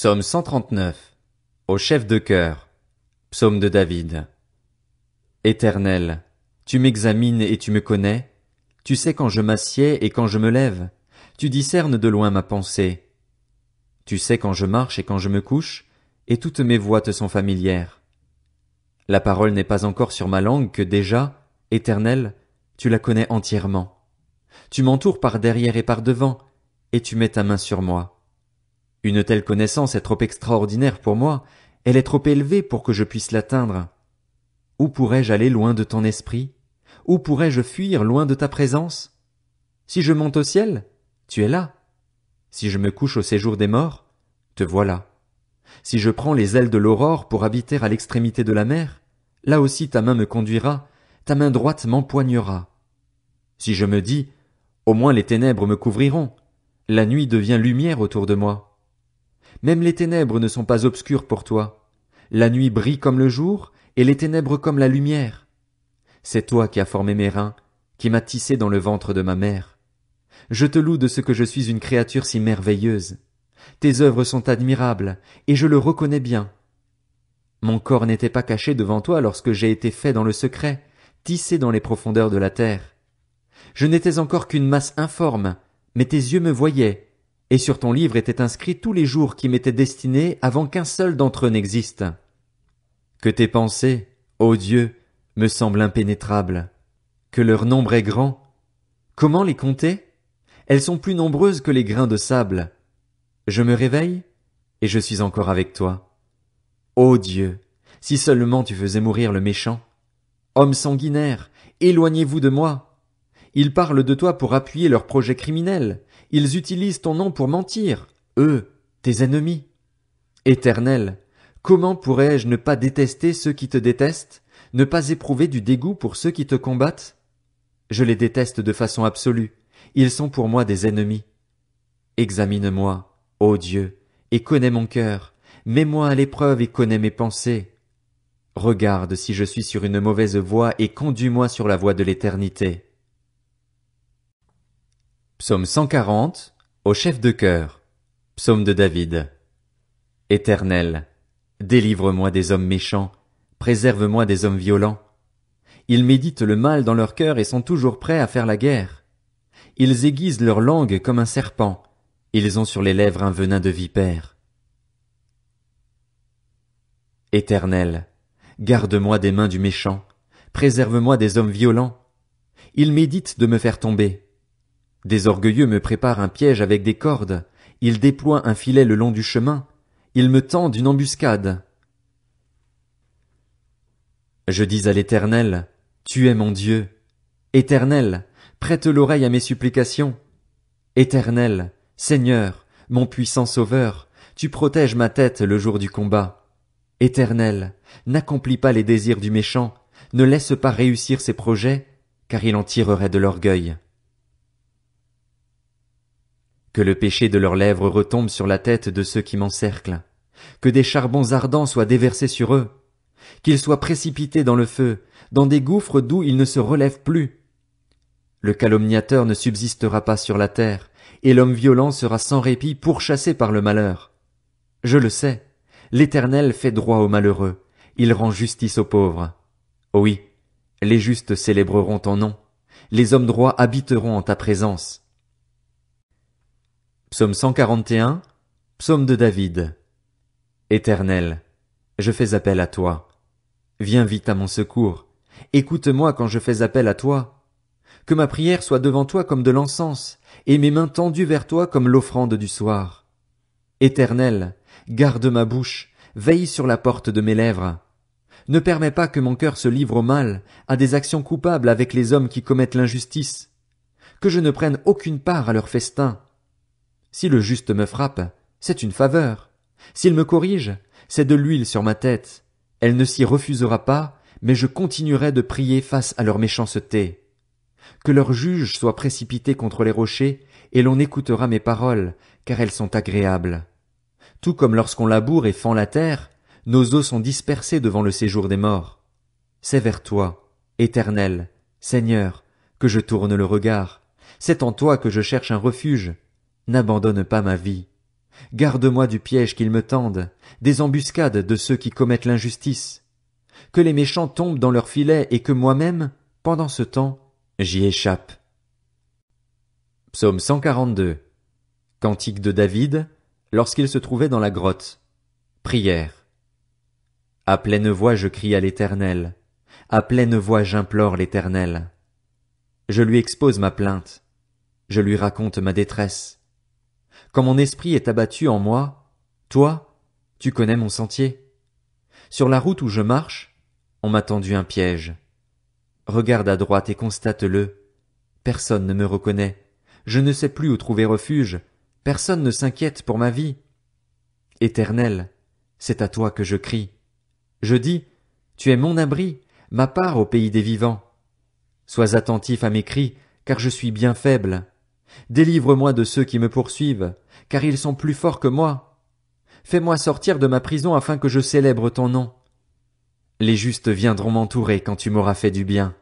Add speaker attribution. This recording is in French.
Speaker 1: Psaume 139. Au chef de cœur. Psaume de David. Éternel, tu m'examines et tu me connais. Tu sais quand je m'assieds et quand je me lève. Tu discernes de loin ma pensée. Tu sais quand je marche et quand je me couche, et toutes mes voix te sont familières. La parole n'est pas encore sur ma langue que déjà, Éternel, tu la connais entièrement. Tu m'entoures par derrière et par devant, et tu mets ta main sur moi. Une telle connaissance est trop extraordinaire pour moi, elle est trop élevée pour que je puisse l'atteindre. Où pourrais-je aller loin de ton esprit? Où pourrais-je fuir loin de ta présence? Si je monte au ciel, tu es là. Si je me couche au séjour des morts, te voilà. Si je prends les ailes de l'aurore pour habiter à l'extrémité de la mer, là aussi ta main me conduira, ta main droite m'empoignera. Si je me dis, au moins les ténèbres me couvriront, la nuit devient lumière autour de moi. Même les ténèbres ne sont pas obscures pour toi. La nuit brille comme le jour, et les ténèbres comme la lumière. C'est toi qui as formé mes reins, qui m'as tissé dans le ventre de ma mère. Je te loue de ce que je suis une créature si merveilleuse. Tes œuvres sont admirables, et je le reconnais bien. Mon corps n'était pas caché devant toi lorsque j'ai été fait dans le secret, tissé dans les profondeurs de la terre. Je n'étais encore qu'une masse informe, mais tes yeux me voyaient, et sur ton livre étaient inscrits tous les jours qui m'étaient destinés avant qu'un seul d'entre eux n'existe. Que tes pensées, ô Dieu, me semblent impénétrables, que leur nombre est grand. Comment les compter? Elles sont plus nombreuses que les grains de sable. Je me réveille, et je suis encore avec toi. Ô Dieu, si seulement tu faisais mourir le méchant. Homme sanguinaire, éloignez vous de moi. Ils parlent de toi pour appuyer leurs projets criminels. Ils utilisent ton nom pour mentir. Eux, tes ennemis. Éternel, comment pourrais-je ne pas détester ceux qui te détestent, ne pas éprouver du dégoût pour ceux qui te combattent? Je les déteste de façon absolue. Ils sont pour moi des ennemis. Examine-moi, ô Dieu, et connais mon cœur. Mets-moi à l'épreuve et connais mes pensées. Regarde si je suis sur une mauvaise voie et conduis-moi sur la voie de l'éternité. Psaume 140, au chef de cœur. Psaume de David. Éternel, délivre-moi des hommes méchants, préserve-moi des hommes violents. Ils méditent le mal dans leur cœur et sont toujours prêts à faire la guerre. Ils aiguisent leur langue comme un serpent, ils ont sur les lèvres un venin de vipère. Éternel, garde-moi des mains du méchant, préserve-moi des hommes violents. Ils méditent de me faire tomber. Des orgueilleux me préparent un piège avec des cordes, ils déploient un filet le long du chemin, ils me tendent une embuscade. Je dis à l'Éternel, Tu es mon Dieu. Éternel, prête l'oreille à mes supplications. Éternel, Seigneur, mon puissant Sauveur, tu protèges ma tête le jour du combat. Éternel, n'accomplis pas les désirs du méchant, ne laisse pas réussir ses projets, car il en tirerait de l'orgueil que le péché de leurs lèvres retombe sur la tête de ceux qui m'encerclent, que des charbons ardents soient déversés sur eux, qu'ils soient précipités dans le feu, dans des gouffres d'où ils ne se relèvent plus. Le calomniateur ne subsistera pas sur la terre, et l'homme violent sera sans répit pourchassé par le malheur. Je le sais, l'Éternel fait droit aux malheureux, il rend justice aux pauvres. oui, les justes célébreront ton nom, les hommes droits habiteront en ta présence. Psaume 141, Psaume de David. Éternel, je fais appel à toi. Viens vite à mon secours. Écoute-moi quand je fais appel à toi. Que ma prière soit devant toi comme de l'encens, et mes mains tendues vers toi comme l'offrande du soir. Éternel, garde ma bouche, veille sur la porte de mes lèvres. Ne permets pas que mon cœur se livre au mal, à des actions coupables avec les hommes qui commettent l'injustice. Que je ne prenne aucune part à leur festin si le juste me frappe, c'est une faveur. S'il me corrige, c'est de l'huile sur ma tête. Elle ne s'y refusera pas, mais je continuerai de prier face à leur méchanceté. Que leur juge soit précipité contre les rochers, et l'on écoutera mes paroles, car elles sont agréables. Tout comme lorsqu'on laboure et fend la terre, nos os sont dispersés devant le séjour des morts. C'est vers toi, Éternel, Seigneur, que je tourne le regard. C'est en toi que je cherche un refuge. N'abandonne pas ma vie. Garde-moi du piège qu'ils me tendent, des embuscades de ceux qui commettent l'injustice. Que les méchants tombent dans leurs filet et que moi-même, pendant ce temps, j'y échappe. Psaume 142. Cantique de David, lorsqu'il se trouvait dans la grotte. Prière. À pleine voix je crie à l'éternel. À pleine voix j'implore l'éternel. Je lui expose ma plainte. Je lui raconte ma détresse. Quand mon esprit est abattu en moi, toi, tu connais mon sentier. Sur la route où je marche, on m'a tendu un piège. Regarde à droite et constate-le. Personne ne me reconnaît. Je ne sais plus où trouver refuge. Personne ne s'inquiète pour ma vie. Éternel, c'est à toi que je crie. Je dis, tu es mon abri, ma part au pays des vivants. Sois attentif à mes cris, car je suis bien faible. Délivre-moi de ceux qui me poursuivent, car ils sont plus forts que moi. Fais-moi sortir de ma prison afin que je célèbre ton nom. Les justes viendront m'entourer quand tu m'auras fait du bien.